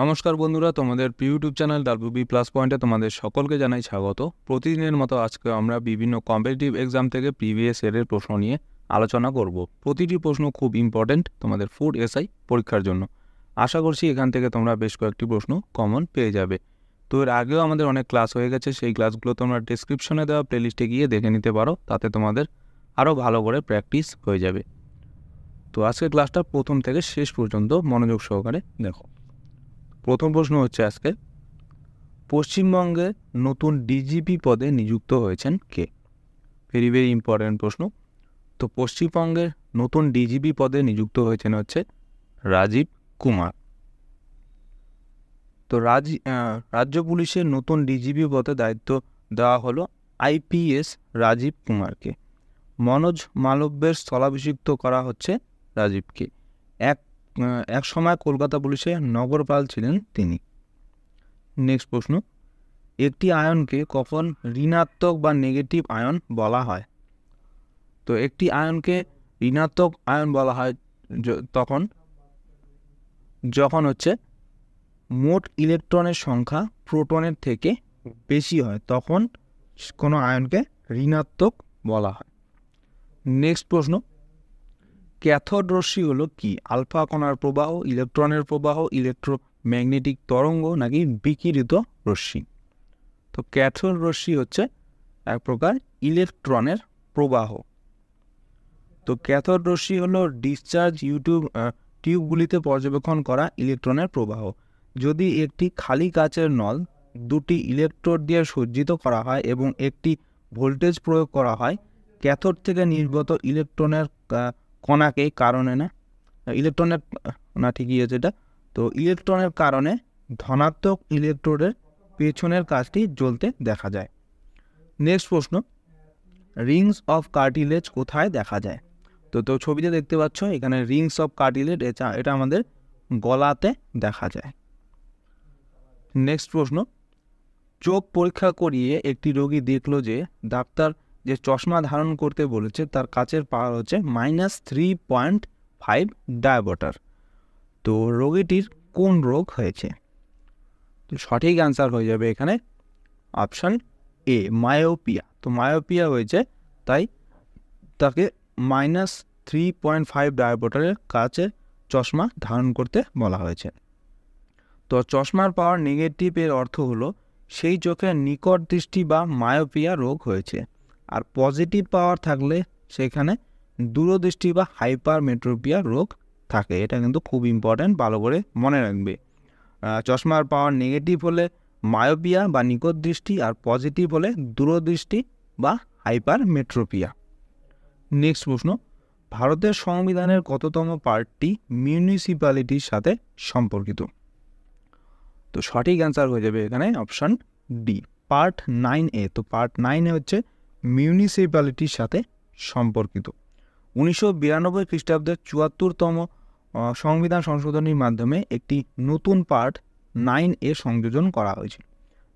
নমস্কার বন্ধুরা তোমাদের YouTube channel W B plus পয়েন্টে তোমাদের সকলকে জানাই স্বাগত প্রতিদিনের মতো আজকে আমরা বিভিন্ন কম্পিটিটিভ এক্সাম থেকে প্রিভিয়াস ইয়ারের প্রশ্ন নিয়ে আলোচনা করব প্রতিটি প্রশ্ন খুব ইম্পর্ট্যান্ট তোমাদের ফুড এসআই পরীক্ষার জন্য আশা করছি এখান থেকে তোমরা বেশ কয়েকটি প্রশ্ন কমন পেয়ে যাবে তো এর আগেও আমাদের অনেক ক্লাস হয়ে গেছে সেই ক্লাসগুলো তোমরা ডিসক্রিপশনে দেওয়া প্লেলিস্টে গিয়ে দেখে নিতে পারো তাতে তোমাদের আরও ভালো করে প্র্যাকটিস হয়ে যাবে তো আজকের ক্লাসটা প্রথম থেকে শেষ পর্যন্ত মনোযোগ সহকারে দেখো প্রথম প্রশ্ন হচ্ছে আজকে পশ্চিমবঙ্গে নতুন ডিজিপি পদে নিযুক্ত হয়েছেন কে ভেরি ভেরি ইম্পর্ট্যান্ট প্রশ্ন তো পশ্চিমবঙ্গের নতুন ডিজিপি পদে নিযুক্ত হয়েছেন হচ্ছে রাজীব কুমার তো রাজ রাজ্য পুলিশের নতুন ডিজিপি পদে দায়িত্ব দেওয়া হলো আইপিএস রাজীব কুমারকে মনোজ মালব্যের স্থলাভিষিক্ত করা হচ্ছে রাজীবকে এক এক সময় কলকাতা পুলিশের নগরপাল ছিলেন তিনি নেক্সট প্রশ্ন একটি আয়নকে কখন ঋণাত্মক বা নেগেটিভ আয়ন বলা হয় তো একটি আয়নকে ঋণাত্মক আয়ন বলা হয় তখন যখন হচ্ছে মোট ইলেকট্রনের সংখ্যা প্রোটনের থেকে বেশি হয় তখন কোনো আয়নকে ঋণাত্মক বলা হয় নেক্সট প্রশ্ন ক্যাথড রশ্মি হলো কি আলফা কণার প্রবাহ ইলেকট্রনের প্রবাহ ইলেকট্রোম্যাগনেটিক তরঙ্গ নাকি বিকিরিত রশ্মি তো ক্যাথড রশ্মি হচ্ছে এক প্রকার ইলেকট্রনের প্রবাহ তো ক্যাথড রশ্মি হলো ডিসচার্জ ইউটিউব টিউবগুলিতে পর্যবেক্ষণ করা ইলেকট্রনের প্রবাহ যদি একটি খালি কাচের নল দুটি ইলেকট্রোড দিয়ে সজ্জিত করা হয় এবং একটি ভোল্টেজ প্রয়োগ করা হয় ক্যাথড থেকে নির্গত ইলেকট্রনের কণাকে কারণে না ইলেকট্রনের না ঠিকই আছে এটা তো ইলেকট্রনের কারণে ধনাত্মক ইলেকট্রোডের পেছনের কাজটি জ্বলতে দেখা যায় নেক্সট প্রশ্ন রিংস অফ কার্টিলেজ কোথায় দেখা যায় তো তো ছবিতে দেখতে পাচ্ছ এখানে রিংস অফ কার্টিলেজ এটা আমাদের গলাতে দেখা যায় নেক্সট প্রশ্ন চোখ পরীক্ষা করিয়ে একটি রোগী দেখল যে ডাক্তার যে চশমা ধারণ করতে বলেছে তার কাচের পাওয়ার হচ্ছে minus three point five dioptre তো রোগীটির কোন রোগ হয়েছে সঠিক অ্যান্সার হয়ে যাবে এখানে অপশান এ মায়োপিয়া তো মায়োপিয়া হয়েছে তাই তাকে মাইনাস থ্রি পয়েন্ট ফাইভ ডায়াবটারের কাছে চশমা ধারণ করতে বলা হয়েছে তো চশমার পাওয়ার নেগেটিভের অর্থ হলো সেই চোখের নিকট দৃষ্টি বা মায়োপিয়া রোগ হয়েছে আর পজিটিভ পাওয়ার থাকলে সেখানে দূরদৃষ্টি বা হাইপার মেট্রোপিয়া রোগ থাকে এটা কিন্তু খুব ইম্পর্ট্যান্ট ভালো করে মনে রাখবে চশমার পাওয়ার নেগেটিভ হলে মায়োপিয়া বা নিকট দৃষ্টি আর পজিটিভ হলে দূরদৃষ্টি বা হাইপার মেট্রোপিয়া নেক্সট প্রশ্ন ভারতের সংবিধানের কততম পার্টটি মিউনিসিপ্যালিটির সাথে সম্পর্কিত তো সঠিক অ্যান্সার হয়ে যাবে এখানে option D part nine A তো পার্ট নাইনে হচ্ছে মিউনিসিপ্যালিটির সাথে সম্পর্কিত উনিশশো বিরানব্বই খ্রিস্টাব্দের চুয়াত্তরতম সংবিধান সংশোধনীর মাধ্যমে একটি নতুন পার্ট নাইন এ সংযোজন করা হয়েছিল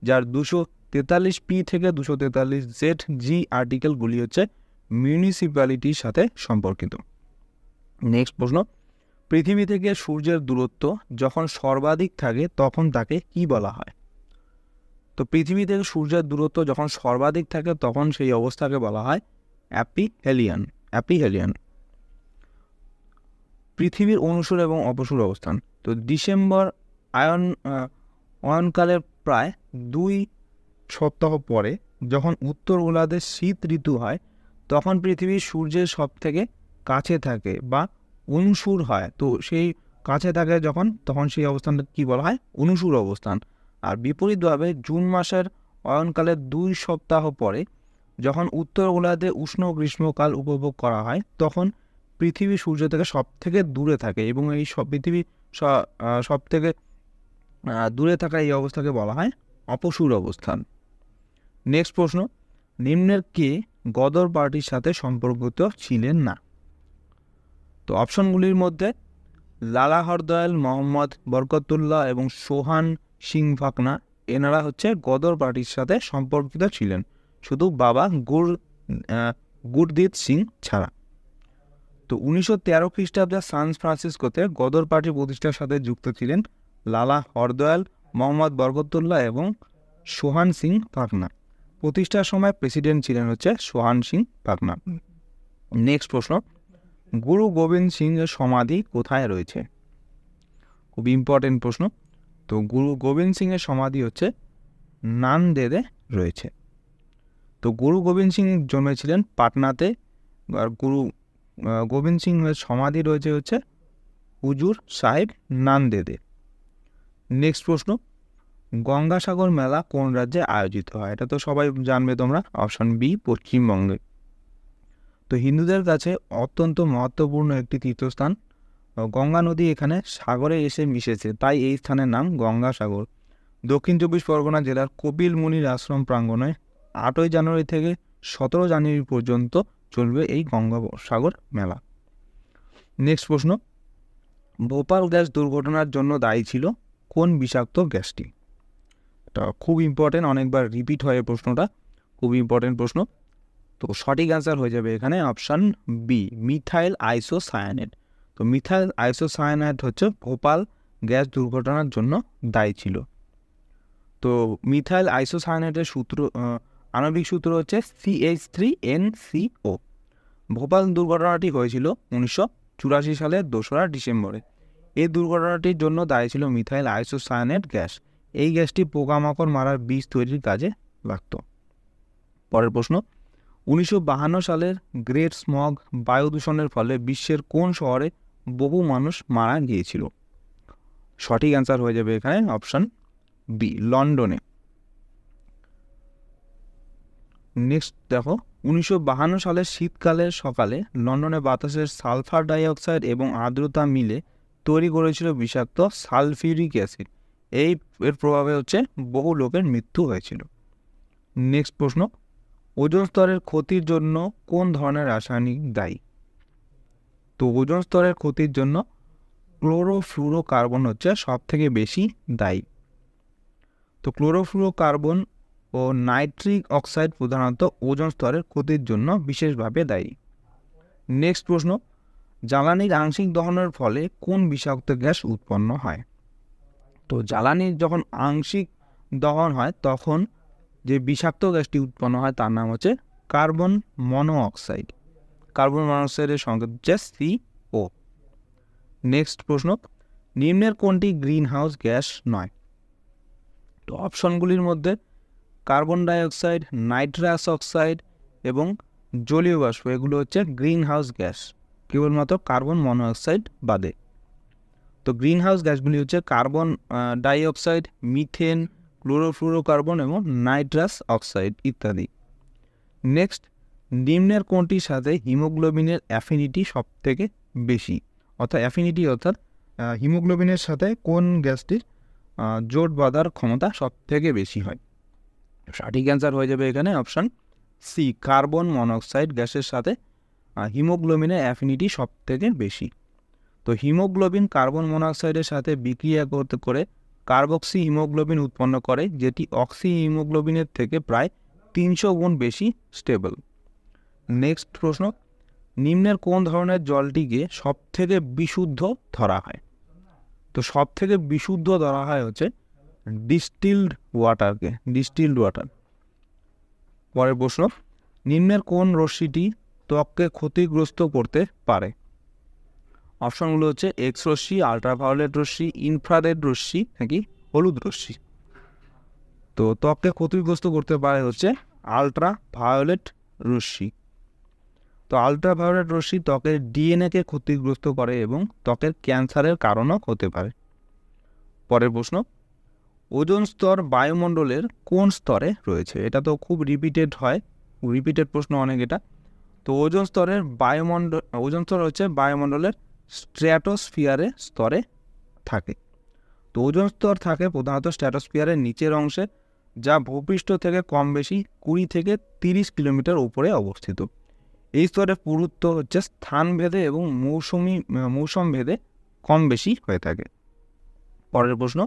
যার দুশো তেতাল্লিশ পি থেকে দুশো তেতাল্লিশ জেড জি আর্টিকেলগুলি হচ্ছে মিউনিসিপ্যালিটির সাথে সম্পর্কিত নেক্সট প্রশ্ন পৃথিবী থেকে সূর্যের দূরত্ব যখন সর্বাধিক থাকে তখন তাকে কি বলা হয় তো পৃথিবী থেকে সূর্যের দূরত্ব যখন সর্বাধিক থাকে তখন সেই অবস্থাকে বলা হয় অ্যাপি হেলিয়ান অ্যাপি হেলিয়ান পৃথিবীর অনুসুর এবং অপসুর অবস্থান তো ডিসেম্বর আয়ন অয়নকালের প্রায় দুই সপ্তাহ পরে যখন উত্তর গোলার্ধে শীত ঋতু হয় তখন পৃথিবী সূর্যের সব থেকে কাছে থাকে বা অনুসুর হয় তো সেই কাছে থাকে যখন তখন সেই অবস্থানটা কী বলা হয় অনুসুর অবস্থান আর বিপরীতভাবে জুন মাসের অয়নকালের দুই সপ্তাহ পরে যখন উত্তর গোলার্ধে উষ্ণ গ্রীষ্মকাল উপভোগ করা হয় তখন পৃথিবী সূর্য থেকে সব থেকে দূরে থাকে এবং এই সব পৃথিবী সব থেকে দূরে থাকা এই অবস্থাকে বলা হয় অপসুর অবস্থান নেক্সট প্রশ্ন নিম্নের কে গদর পার্টির সাথে সম্পর্কিত ছিলেন না তো অপশনগুলির মধ্যে লালা হরদয়াল মোহাম্মদ বরকতুল্লাহ এবং সোহান সিংভাকনা এনারা হচ্ছে গদর পার্টির সাথে সম্পর্কিত ছিলেন শুধু বাবা গুর গুরদিৎ সিং ছাড়া তো উনিশশো তেরো খ্রিস্টাব্দে সান ফ্রান্সিসকোতে গদর পার্টি প্রতিষ্ঠার সাথে যুক্ত ছিলেন লালা হরদয়াল মোহাম্মদ বরকতুল্লাহ এবং সোহান সিং পাকনা প্রতিষ্ঠার সময় প্রেসিডেন্ট ছিলেন হচ্ছে সোহান সিং পাকনা নেক্সট প্রশ্ন গুরু গোবিন্দ সিং এর সমাধি কোথায় রয়েছে খুব ইম্পর্টেন্ট প্রশ্ন তো গুরু গোবিন্দ সিংয়ের সমাধি হচ্ছে নানদেদে রয়েছে তো গুরু গোবিন্দ সিং জন্মেছিলেন পাটনাতে আর গুরু গোবিন্দ সিংয়ের সমাধি রয়েছে হচ্ছে হুজুর সাহেব নানদেদে নেক্সট প্রশ্ন গঙ্গাসাগর মেলা কোন রাজ্যে আয়োজিত হয় এটা তো সবাই জানবে তোমরা অপশন বি পশ্চিমবঙ্গে তো হিন্দুদের কাছে অত্যন্ত মহত্বপূর্ণ একটি তীর্থস্থান গঙ্গা নদী এখানে সাগরে এসে মিশেছে তাই এই স্থানের নাম গঙ্গা সাগর দক্ষিণ চব্বিশ পরগনা জেলার কপিল মুনির আশ্রম প্রাঙ্গণে আটই জানুয়ারি থেকে সতেরো জানুয়ারি পর্যন্ত চলবে এই সাগর মেলা নেক্সট প্রশ্ন ভোপাল গ্যাস দুর্ঘটনার জন্য দায়ী ছিল কোন বিষাক্ত গ্যাসটি এটা খুব ইম্পর্টেন্ট অনেকবার রিপিট হয় প্রশ্নটা খুব ইম্পর্টেন্ট প্রশ্ন তো সঠিক অ্যান্সার হয়ে যাবে এখানে অপশান বি মিথাইল আইসোসায়ানেট তো মিথাইল আইসোসায়ানাইট হচ্ছে ভোপাল গ্যাস দুর্ঘটনার জন্য দায়ী ছিল তো মিথাইল আইসোসায়ানাইটের সূত্র আণবিক সূত্র হচ্ছে CH three N O Bhopal দুর্ঘটনাটি হয়েছিল উনিশশো চুরাশি সালের দোসরা ডিসেম্বরে এই দুর্ঘটনাটির জন্য দায়ী ছিল মিথাইল আইসোসায়ানেট গ্যাস এই গ্যাসটি পোকামাকড় মারার বীজ তৈরির কাজে লাগত পরের প্রশ্ন উনিশশো সালের গ্রেট স্মগ বায়ু দূষণের ফলে বিশ্বের কোন শহরে বহু মানুষ মারা গিয়েছিল সঠিক অ্যান্সার হয়ে যাবে এখানে অপশান বি লন্ডনে নেক্সট দেখো উনিশশো সালের শীতকালের সকালে লন্ডনে বাতাসের সালফার ডাইঅক্সাইড এবং আর্দ্রতা মিলে তৈরি করেছিল বিষাক্ত সালফিউরিক অ্যাসিড এই এর প্রভাবে হচ্ছে বহু লোকের মৃত্যু হয়েছিল নেক্সট প্রশ্ন ওজন স্তরের ক্ষতির জন্য কোন ধরনের রাসায়নিক দায়ী তো ওজন স্তরের ক্ষতির জন্য কার্বন হচ্ছে সব থেকে বেশি দায়ী তো কার্বন ও নাইট্রিক অক্সাইড প্রধানত ওজন স্তরের ক্ষতির জন্য বিশেষভাবে দায়ী নেক্সট প্রশ্ন জ্বালানির আংশিক দহনের ফলে কোন বিষাক্ত গ্যাস উৎপন্ন হয় তো জ্বালানির যখন আংশিক দহন হয় তখন যে বিষাক্ত গ্যাসটি উৎপন্ন হয় তার নাম হচ্ছে কার্বন মনোঅক্সাইড কার্বন মনোক্সাইডের সংখ্যা হচ্ছে সি ও নেক্সট প্রশ্ন নিম্নের কোনটি গ্রিন হাউস গ্যাস নয় তো অপশনগুলির মধ্যে কার্বন ডাইঅক্সাইড নাইট্রাস অক্সাইড এবং জলীয় বাষ্প এগুলো হচ্ছে গ্রিন হাউস গ্যাস কেবলমাত্র কার্বন মনোঅক্সাইড বাদে তো গ্রিন হাউস গ্যাসগুলি হচ্ছে কার্বন ডাইঅক্সাইড মিথেন ক্লোরোফ্লোরোকার্বন এবং নাইট্রাস অক্সাইড ইত্যাদি নেক্সট নিম্নের কোনটির সাথে হিমোগ্লোবিনের অ্যাফিনিটি সবথেকে বেশি অর্থাৎ অ্যাফিনিটি অর্থাৎ হিমোগ্লোবিনের সাথে কোন গ্যাসটির জোট বাঁধার ক্ষমতা সবথেকে বেশি হয় সঠিক অ্যান্সার হয়ে যাবে এখানে অপশান সি কার্বন মনোক্সাইড গ্যাসের সাথে হিমোগ্লোবিনের অ্যাফিনিটি সবথেকে বেশি তো হিমোগ্লোবিন কার্বন মনোক্সাইডের সাথে বিক্রিয়া করতে করে কার্বক্সি হিমোগ্লোবিন উৎপন্ন করে যেটি অক্সি হিমোগ্লোবিনের থেকে প্রায় তিনশো গুণ বেশি স্টেবল নেক্সট প্রশ্ন নিম্নের কোন ধরনের জলটিকে সবথেকে বিশুদ্ধ ধরা হয় তো সবথেকে বিশুদ্ধ ধরা হয় হচ্ছে ডিস্টিল্ড ওয়াটারকে ডিস্টিল্ড ওয়াটার পরের প্রশ্ন নিম্নের কোন রশ্মিটি ত্বককে ক্ষতিগ্রস্ত করতে পারে অপশনগুলো হচ্ছে এক্স রশ্মি আলট্রাভায়োলেট রশ্মি ইনফ্রারেড রশ্মি নাকি হলুদ রশ্মি তো ত্বককে ক্ষতিগ্রস্ত করতে পারে হচ্ছে আলট্রা ভায়োলেট রশ্মি তো আলট্রাভায়োলেট রশ্মি ত্বকের ডিএনএকে ক্ষতিগ্রস্ত করে এবং ত্বকের ক্যান্সারের কারণও হতে পারে পরের প্রশ্ন ওজন স্তর বায়ুমণ্ডলের কোন স্তরে রয়েছে এটা তো খুব রিপিটেড হয় রিপিটেড প্রশ্ন অনেক এটা তো ওজন স্তরের বায়ুমণ্ডল ওজন স্তর হচ্ছে বায়ুমণ্ডলের স্ট্র্যাটোস্ফিয়ারে স্তরে থাকে তো ওজন স্তর থাকে প্রধানত স্ট্র্যাটোস্ফিয়ারের নিচের অংশে যা ভূপৃষ্ঠ থেকে কম বেশি কুড়ি থেকে তিরিশ কিলোমিটার উপরে অবস্থিত এই স্তরের পুরুত্ব হচ্ছে স্থানভেদে এবং মৌসুমি মৌসুম ভেদে কম বেশি হয়ে থাকে পরের প্রশ্ন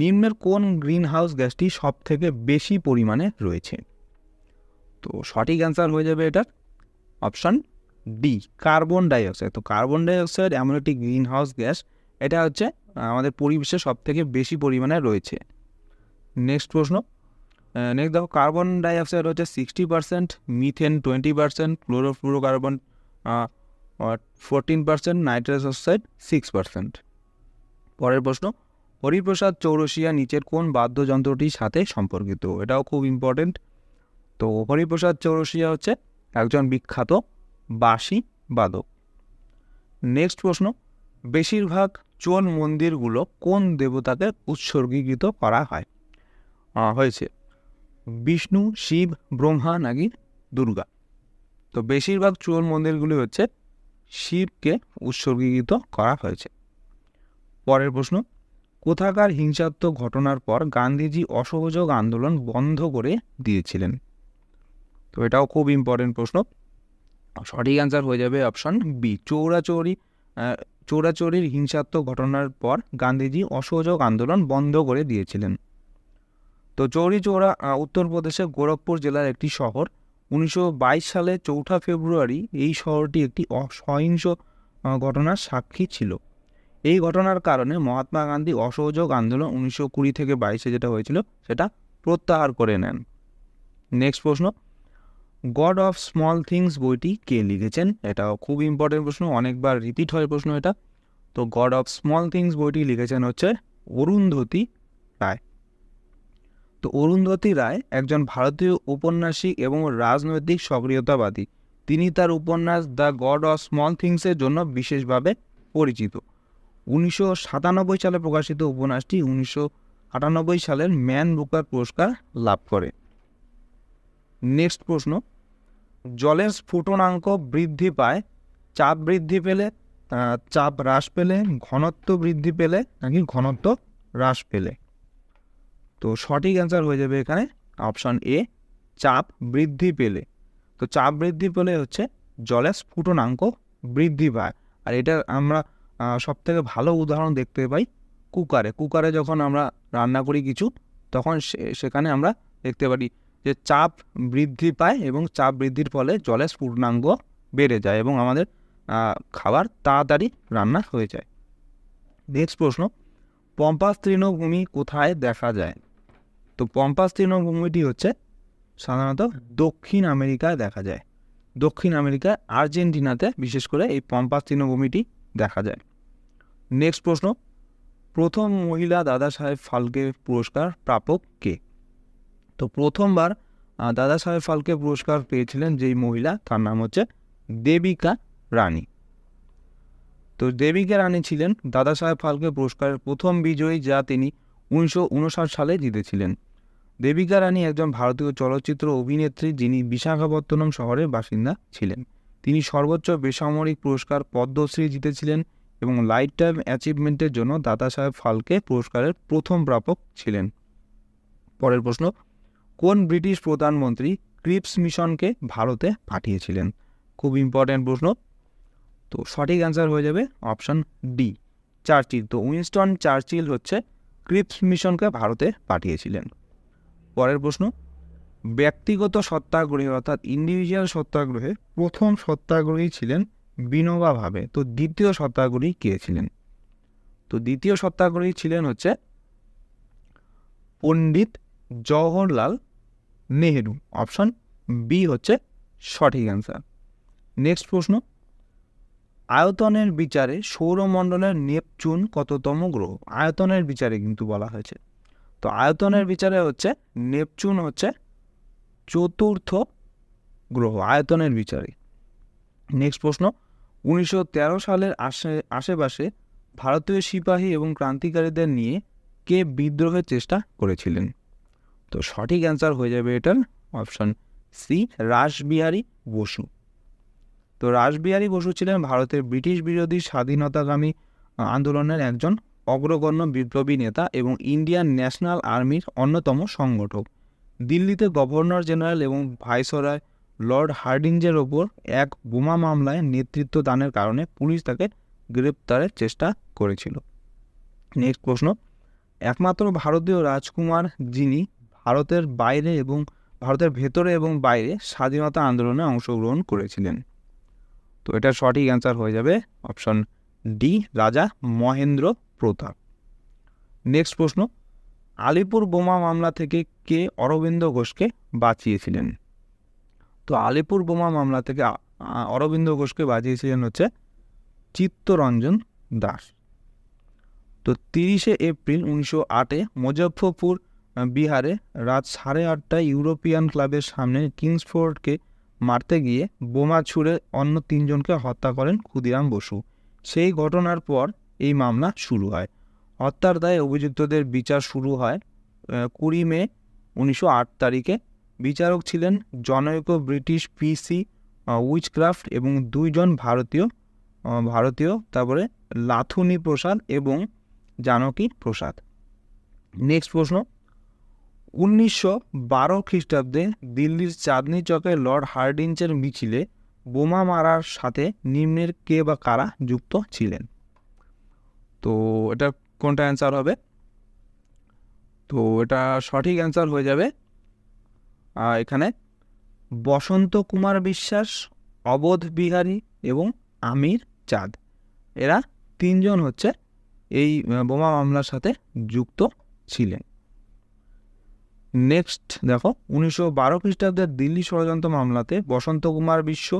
নিম্নের কোন গ্রিন হাউস গ্যাসটি সব থেকে বেশি পরিমাণে রয়েছে তো সঠিক অ্যান্সার হয়ে যাবে এটার অপশান ডি কার্বন ডাইঅক্সাইড তো কার্বন ডাইঅক্সাইড এমন একটি গ্রিন হাউস গ্যাস এটা হচ্ছে আমাদের পরিবেশে সব থেকে বেশি পরিমাণে রয়েছে নেক্সট প্রশ্ন নেক্সট দেখো কার্বন ডাইঅক্সাইড হচ্ছে sixty percent methane twenty percent carbon fourteen percent nitrous oxide six percent পরের প্রশ্ন হরিপ্রসাদ চৌরসিয়া নিচের কোন বাদ্যযন্ত্রটির সাথে সম্পর্কিত এটাও খুব ইম্পর্টেন্ট তো হরিপ্রসাদ চৌরসিয়া হচ্ছে একজন বিখ্যাত বাঁশি বাদক নেক্সট প্রশ্ন বেশিরভাগ চোন মন্দিরগুলো কোন দেবতাকে উৎসর্গীকৃত করা হয় হয়েছে বিষ্ণু শিব ব্রহ্মা নাকি দুর্গা তো বেশিরভাগ চুয়োর মন্দিরগুলি হচ্ছে শিবকে উৎসর্গীকৃত করা হয়েছে পরের প্রশ্ন কোথাকার হিংসাত্মক ঘটনার পর গান্ধীজি অসহযোগ আন্দোলন বন্ধ করে দিয়েছিলেন তো এটাও খুব ইম্পর্টেন্ট প্রশ্ন সঠিক অ্যান্সার হয়ে যাবে অপশন বি চৌরাচৌরি চৌরাচৌরির হিংসাত্মক ঘটনার পর গান্ধীজি অসহযোগ আন্দোলন বন্ধ করে দিয়েছিলেন তো চৌরিচৌরা উত্তরপ্রদেশে গোরখপুর জেলার একটি শহর উনিশশো সালে চৌঠা ফেব্রুয়ারি এই শহরটি একটি অসহিংস ঘটনার সাক্ষী ছিল এই ঘটনার কারণে মহাত্মা গান্ধী অসহযোগ আন্দোলন উনিশশো কুড়ি থেকে বাইশে যেটা হয়েছিল সেটা প্রত্যাহার করে নেন নেক্সট প্রশ্ন গড অফ স্মল থিংস বইটি কে লিখেছেন এটাও খুব ইম্পর্টেন্ট প্রশ্ন অনেকবার রিপিট হয় প্রশ্ন এটা তো গড অফ স্মল থিংস বইটি লিখেছেন হচ্ছে অরুন্ধতী রায় তো অরুন্ধতী রায় একজন ভারতীয় উপন্যাসিক এবং রাজনৈতিক সক্রিয়তাবাদী তিনি তার উপন্যাস দ্য গড অফ স্মল থিংসের জন্য বিশেষভাবে পরিচিত উনিশশো সাতানব্বই সালে প্রকাশিত উপন্যাসটি উনিশশো আটানব্বই সালের ম্যান বুকার পুরস্কার লাভ করে নেক্সট প্রশ্ন জলের স্ফুটনাঙ্ক বৃদ্ধি পায় চাপ বৃদ্ধি পেলে চাপ হ্রাস পেলে ঘনত্ব বৃদ্ধি পেলে নাকি ঘনত্ব হ্রাস পেলে তো সঠিক অ্যান্সার হয়ে যাবে এখানে অপশান এ চাপ বৃদ্ধি পেলে তো চাপ বৃদ্ধি পেলে হচ্ছে জলের স্ফুটনাঙ্ক বৃদ্ধি পায় আর এটা আমরা সব থেকে ভালো উদাহরণ দেখতে পাই কুকারে কুকারে যখন আমরা রান্না করি কিছু তখন সেখানে আমরা দেখতে পারি যে চাপ বৃদ্ধি পায় এবং চাপ বৃদ্ধির ফলে জলের স্ফুটনাঙ্ক বেড়ে যায় এবং আমাদের খাবার তাড়াতাড়ি রান্না হয়ে যায় নেক্সট প্রশ্ন পম্পাস তৃণভূমি কোথায় দেখা যায় তো পম্পাস তৃণভূমিটি হচ্ছে সাধারণত দক্ষিণ আমেরিকায় দেখা যায় দক্ষিণ আমেরিকায় আর্জেন্টিনাতে বিশেষ করে এই পম্পাস তৃণভূমিটি দেখা যায় নেক্সট প্রশ্ন প্রথম মহিলা দাদা সাহেব ফালকে পুরস্কার প্রাপক কে তো প্রথমবার দাদা সাহেব ফালকে পুরস্কার পেয়েছিলেন যেই মহিলা তার নাম হচ্ছে দেবিকা রানী তো দেবিকা রানী ছিলেন দাদা সাহেব ফালকে পুরস্কারের প্রথম বিজয়ী যা তিনি উনিশশো সালে জিতেছিলেন দেবিকা রানী একজন ভারতীয় চলচ্চিত্র অভিনেত্রী যিনি বিশাখাপত্তনম শহরের বাসিন্দা ছিলেন তিনি সর্বোচ্চ বেসামরিক পুরস্কার পদ্মশ্রী জিতেছিলেন এবং লাইফ টাইম অ্যাচিভমেন্টের জন্য দাদা সাহেব ফালকে পুরস্কারের প্রথম প্রাপক ছিলেন পরের প্রশ্ন কোন ব্রিটিশ প্রধানমন্ত্রী ক্রিপস মিশনকে ভারতে পাঠিয়েছিলেন খুব ইম্পর্ট্যান্ট প্রশ্ন তো সঠিক অ্যান্সার হয়ে যাবে অপশান ডি চার্চিল তো উইনস্টন চার্চিল হচ্ছে ক্রিপস মিশনকে ভারতে পাঠিয়েছিলেন পরের প্রশ্ন ব্যক্তিগত সত্যাগ্রহে অর্থাৎ ইন্ডিভিজুয়াল সত্যাগ্রহে প্রথম সত্যাগ্রহী ছিলেন বিনোবা ভাবে তো দ্বিতীয় সত্যাগ্রহী কে ছিলেন তো দ্বিতীয় সত্যাগ্রহী ছিলেন হচ্ছে পণ্ডিত জওহরলাল নেহেরু অপশন বি হচ্ছে সঠিক অ্যান্সার নেক্সট প্রশ্ন আয়তনের বিচারে সৌরমণ্ডলের নেপচুন কততম গ্রহ আয়তনের বিচারে কিন্তু বলা হয়েছে তো আয়তনের বিচারে হচ্ছে নেপচুন হচ্ছে চতুর্থ গ্রহ আয়তনের বিচারে নেক্সট প্রশ্ন উনিশশো সালের আশে আশেপাশে ভারতীয় সিপাহী এবং ক্রান্তিকারীদের নিয়ে কে বিদ্রোহের চেষ্টা করেছিলেন তো সঠিক অ্যান্সার হয়ে যাবে এটার অপশান সি রাসবিহারী বসু তো রাসবিহারী বসু ছিলেন ভারতের ব্রিটিশ বিরোধী স্বাধীনতাগামী আন্দোলনের একজন অগ্রগণ্য বিপ্লবী নেতা এবং ইন্ডিয়ান ন্যাশনাল আর্মির অন্যতম সংগঠক দিল্লিতে গভর্নর জেনারেল এবং ভাইসরয় লর্ড হার্ডিঞ্জের ওপর এক বোমা মামলায় নেতৃত্ব দানের কারণে পুলিশ তাকে গ্রেপ্তারের চেষ্টা করেছিল নেক্সট প্রশ্ন একমাত্র ভারতীয় রাজকুমার যিনি ভারতের বাইরে এবং ভারতের ভেতরে এবং বাইরে স্বাধীনতা আন্দোলনে অংশগ্রহণ করেছিলেন তো এটা সঠিক অ্যান্সার হয়ে যাবে অপশন ডি রাজা মহেন্দ্র প্রথা নেক্সট প্রশ্ন আলিপুর বোমা মামলা থেকে কে অরবিন্দ ঘোষকে বাঁচিয়েছিলেন তো আলিপুর বোমা মামলা থেকে অরবিন্দ ঘোষকে বাঁচিয়েছিলেন হচ্ছে চিত্তরঞ্জন দাস তো তিরিশে এপ্রিল উনিশশো আটে মুজফরপুর বিহারে রাত সাড়ে আটটায় ইউরোপিয়ান ক্লাবের সামনে কিংসফোর্ডকে মারতে গিয়ে বোমা ছুড়ে অন্য তিনজনকে হত্যা করেন ক্ষুদিরাম বসু সেই ঘটনার পর এই মামলা শুরু হয় হত্যার দায়ে অভিযুক্তদের বিচার শুরু হয় কুড়ি মে উনিশশো আট তারিখে বিচারক ছিলেন জনৈক ব্রিটিশ পিসি উইচক্রাফ্ট এবং দুইজন ভারতীয় ভারতীয় তারপরে লাথুনি প্রসাদ এবং জানকী প্রসাদ নেক্সট প্রশ্ন উনিশশো বারো খ্রিস্টাব্দে দিল্লির চাঁদনি চকে লর্ড হার্ডিঞ্চের মিছিলে বোমা মারার সাথে নিম্নের কে বা কারা যুক্ত ছিলেন তো এটা কোনটা অ্যান্সার হবে তো এটা সঠিক অ্যান্সার হয়ে যাবে এখানে বসন্ত কুমার বিশ্বাস অবোধ বিহারী এবং আমির চাঁদ এরা তিনজন হচ্ছে এই বোমা মামলার সাথে যুক্ত ছিলেন নেক্সট দেখো উনিশশো বারো খ্রিস্টাব্দের দিল্লি ষড়যন্ত্র মামলাতে বসন্ত কুমার বিশ্ব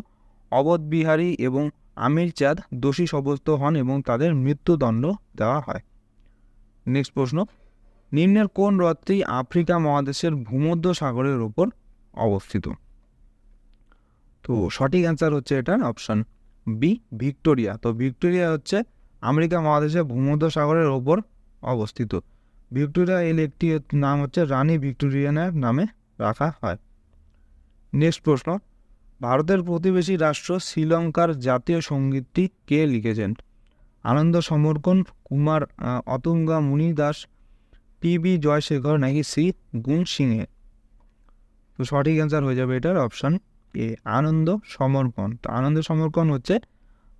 অবধ বিহারী এবং আমির চাঁদ দোষী সাব্যস্ত হন এবং তাদের মৃত্যুদণ্ড দেওয়া হয় নেক্সট প্রশ্ন নিম্নের কোন হ্রদটি আফ্রিকা মহাদেশের ভূমধ্য সাগরের ওপর অবস্থিত তো সঠিক অ্যান্সার হচ্ছে এটার অপশান বি ভিক্টোরিয়া তো ভিক্টোরিয়া হচ্ছে আমেরিকা মহাদেশে ভূমধ্য সাগরের ওপর অবস্থিত ভিক্টোরিয়া এল একটি নাম হচ্ছে রানী ভিক্টোরিয়ানের নামে রাখা হয় নেক্সট প্রশ্ন ভারতের প্রতিবেশী রাষ্ট্র শ্রীলঙ্কার জাতীয় সঙ্গীতটি কে লিখেছেন আনন্দ সমর্কন কুমার অতুঙ্গা মুনি দাস টি বি জয়শেখর নাকি সি গুণ সিংয়ে তো সঠিক অ্যান্সার হয়ে যাবে এটার অপশান এ আনন্দ সমর্পণ তো আনন্দ সমর্পণ হচ্ছে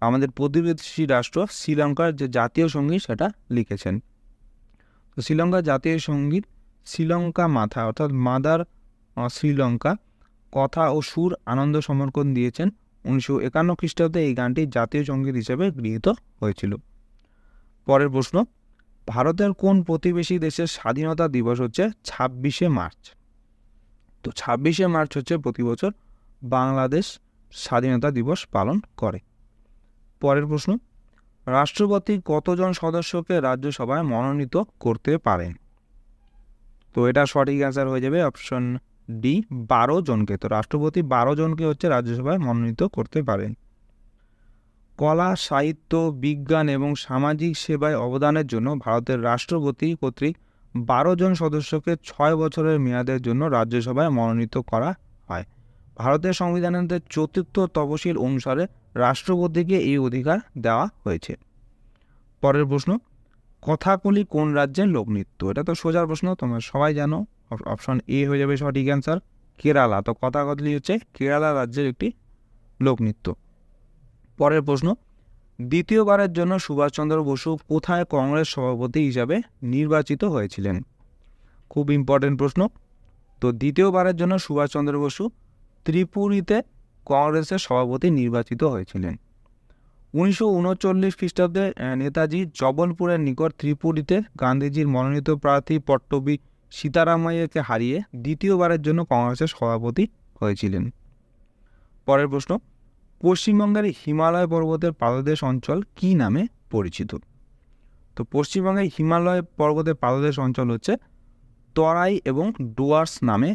আমাদের প্রতিবেশী রাষ্ট্র শ্রীলঙ্কার যে জাতীয় সঙ্গীত সেটা লিখেছেন তো শ্রীলঙ্কার জাতীয় সঙ্গীত শ্রীলঙ্কা মাথা অর্থাৎ মাদার শ্রীলঙ্কা কথা ও সুর আনন্দ সমর্পণ দিয়েছেন উনিশশো একান্ন খ্রিস্টাব্দে এই গানটি জাতীয় সঙ্গীত হিসেবে গৃহীত হয়েছিল পরের প্রশ্ন ভারতের কোন প্রতিবেশী দেশের স্বাধীনতা দিবস হচ্ছে ছাব্বিশে মার্চ তো ছাব্বিশে মার্চ হচ্ছে প্রতি বছর বাংলাদেশ স্বাধীনতা দিবস পালন করে পরের প্রশ্ন রাষ্ট্রপতি কতজন সদস্যকে রাজ্যসভায় মনোনীত করতে পারেন তো এটা সঠিক অ্যান্সার হয়ে যাবে অপশন ডি বারো জনকে তো রাষ্ট্রপতি বারো জনকে হচ্ছে রাজ্যসভায় মনোনীত করতে পারেন কলা সাহিত্য বিজ্ঞান এবং সামাজিক সেবায় অবদানের জন্য ভারতের রাষ্ট্রপতি কর্তৃক বারো জন সদস্যকে ছয় বছরের মেয়াদের জন্য রাজ্যসভায় মনোনীত করা হয় ভারতের সংবিধানের চতুর্থ তপশিল অনুসারে রাষ্ট্রপতিকে এই অধিকার দেওয়া হয়েছে পরের প্রশ্ন কথাকলি কোন রাজ্যের লোকনৃত্য এটা তো সোজার প্রশ্ন তোমরা সবাই জানো অপশন এ হয়ে যাবে সঠিক অ্যান্সার কেরালা তো কথাকথলি হচ্ছে কেরালা রাজ্যের একটি লোকনৃত্য পরের প্রশ্ন দ্বিতীয়বারের জন্য সুভাষচন্দ্র বসু কোথায় কংগ্রেস সভাপতি হিসাবে নির্বাচিত হয়েছিলেন খুব ইম্পর্টেন্ট প্রশ্ন তো দ্বিতীয়বারের জন্য সুভাষচন্দ্র বসু ত্রিপুরীতে কংগ্রেসের সভাপতি নির্বাচিত হয়েছিলেন উনিশশো উনচল্লিশ খ্রিস্টাব্দে নেতাজি জবলপুরের নিকট ত্রিপুরীতে গান্ধীজির মনোনীত প্রার্থী পট্টবী সীতারামাইয়াকে হারিয়ে দ্বিতীয়বারের জন্য কংগ্রেসের সভাপতি হয়েছিলেন পরের প্রশ্ন পশ্চিমবঙ্গের হিমালয় পর্বতের পাদদেশ অঞ্চল কি নামে পরিচিত তো পশ্চিমবঙ্গের হিমালয় পর্বতের পাদদেশ অঞ্চল হচ্ছে তরাই এবং ডুয়ার্স নামে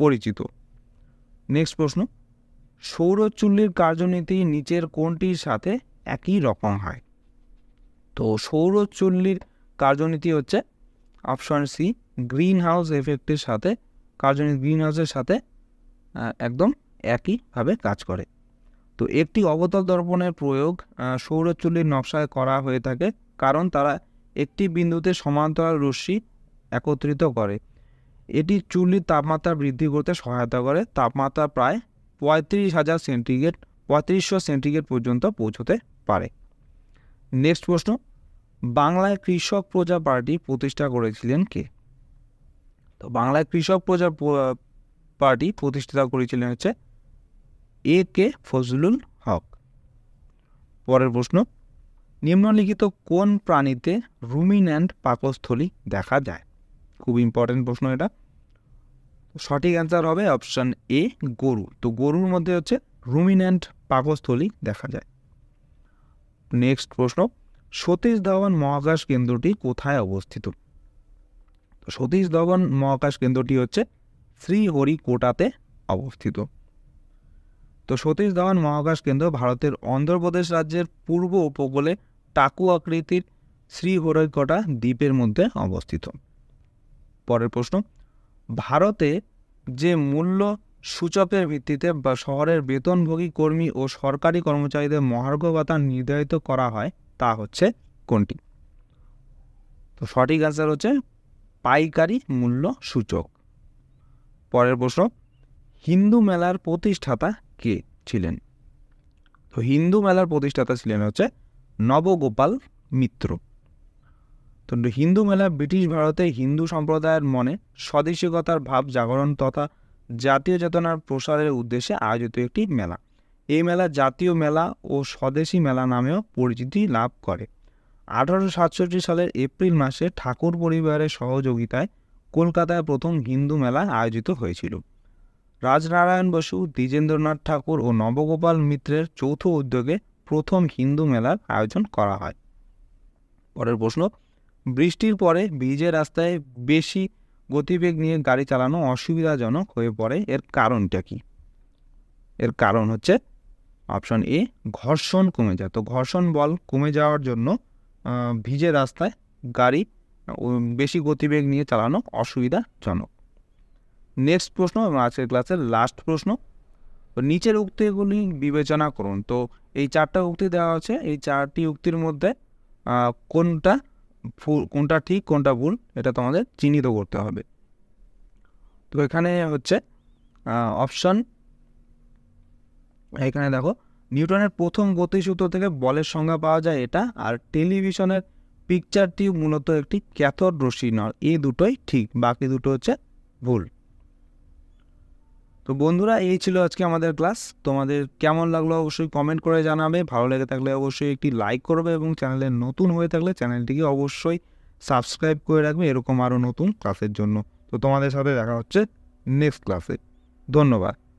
পরিচিত নেক্সট প্রশ্ন সৌরচুল্লির কার্যনীতি নিচের কোনটির সাথে একই রকম হয় তো সৌরচুল্লির কার্যনীতি হচ্ছে অপশন সি গ্রিন হাউস এফেক্টের সাথে কার্জনিক গ্রিন হাউসের সাথে একদম একইভাবে কাজ করে তো একটি অবতল দর্পণের প্রয়োগ সৌরচুল্লির নকশায় করা হয়ে থাকে কারণ তারা একটি বিন্দুতে সমান্তরাল রশ্মি একত্রিত করে এটি চুল্লির তাপমাত্রা বৃদ্ধি করতে সহায়তা করে তাপমাত্রা প্রায় পঁয়ত্রিশ হাজার সেন্টিগ্রেড পঁয়ত্রিশশো সেন্টিগ্রেড পর্যন্ত পৌঁছতে পারে নেক্সট প্রশ্ন বাংলায় কৃষক প্রজা পার্টি প্রতিষ্ঠা করেছিলেন কে তো বাংলায় কৃষক প্রজা পার্টি প্রতিষ্ঠা করেছিলেন হচ্ছে এ কে ফজলুল হক পরের প্রশ্ন নিম্নলিখিত কোন প্রাণীতে রুমিন্যান্ট পাকস্থলী দেখা যায় খুব ইম্পর্টেন্ট প্রশ্ন এটা সঠিক অ্যান্সার হবে অপশান এ গরু তো গরুর মধ্যে হচ্ছে রুমিন্যান্ট পাকস্থলী দেখা যায় নেক্সট প্রশ্ন সতীশ ধাওয়ান মহাকাশ কেন্দ্রটি কোথায় অবস্থিত সতীশ ধাওয়ান মহাকাশ কেন্দ্রটি হচ্ছে শ্রীহরিকোটাতে অবস্থিত তো সতীশ ধাওয়ান মহাকাশ কেন্দ্র ভারতের অন্ধ্রপ্রদেশ রাজ্যের পূর্ব উপকূলে টাকু আকৃতির শ্রীহরিকোটা দ্বীপের মধ্যে অবস্থিত পরের প্রশ্ন ভারতে যে মূল্য সূচকের ভিত্তিতে বা শহরের বেতনভোগী কর্মী ও সরকারি কর্মচারীদের মহার্ঘ ভাতা নির্ধারিত করা হয় তা হচ্ছে কোনটি তো সঠিক অ্যান্সার হচ্ছে পাইকারি মূল্য সূচক পরের প্রশ্ন হিন্দু মেলার প্রতিষ্ঠাতা কে ছিলেন তো হিন্দু মেলার প্রতিষ্ঠাতা ছিলেন হচ্ছে নবগোপাল মিত্র তো হিন্দু মেলা ব্রিটিশ ভারতে হিন্দু সম্প্রদায়ের মনে স্বদেশিকতার ভাব জাগরণ তথা জাতীয় চেতনার প্রসারের উদ্দেশ্যে আয়োজিত একটি মেলা এই মেলা জাতীয় মেলা ও স্বদেশি মেলা নামেও পরিচিতি লাভ করে আঠারোশো সাতষট্টি সালের এপ্রিল মাসে ঠাকুর পরিবারের সহযোগিতায় কলকাতায় প্রথম হিন্দু মেলা আয়োজিত হয়েছিল রাজনারায়ণ বসু দ্বিজেন্দ্রনাথ ঠাকুর ও নবগোপাল মিত্রের যৌথ উদ্যোগে প্রথম হিন্দু মেলার আয়োজন করা হয় পরের প্রশ্ন বৃষ্টির পরে ব্রিজে রাস্তায় বেশি গতিবেগ নিয়ে গাড়ি চালানো অসুবিধাজনক হয়ে পড়ে এর কারণটা কি এর কারণ হচ্ছে অপশন এ ঘর্ষণ কমে যায় তো ঘর্ষণ বল কমে যাওয়ার জন্য ভিজে রাস্তায় গাড়ি বেশি গতিবেগ নিয়ে চালানো অসুবিধাজনক নেক্সট প্রশ্ন এবং আজকের ক্লাসের লাস্ট প্রশ্ন নিচের উক্তিগুলি বিবেচনা করুন তো এই চারটা উক্তি দেওয়া আছে এই চারটি উক্তির মধ্যে কোনটা ফুল কোনটা ঠিক কোনটা ভুল এটা তোমাদের চিহ্নিত করতে হবে তো এখানে হচ্ছে অপশন এখানে দেখো নিউটনের প্রথম গতিসূত্র থেকে বলের সংজ্ঞা পাওয়া যায় এটা আর টেলিভিশনের পিকচারটি মূলত একটি ক্যাথর রশ্মি নয় এই দুটোই ঠিক বাকি দুটো হচ্ছে ভুল তো বন্ধুরা এই ছিল আজকে আমাদের ক্লাস তোমাদের কেমন লাগলো অবশ্যই কমেন্ট করে জানাবে ভালো লেগে থাকলে অবশ্যই একটি লাইক করবে এবং চ্যানেলে নতুন হয়ে থাকলে চ্যানেলটিকে অবশ্যই সাবস্ক্রাইব করে রাখবে এরকম আরও নতুন ক্লাসের জন্য তো তোমাদের সাথে দেখা হচ্ছে নেক্সট ক্লাসে ধন্যবাদ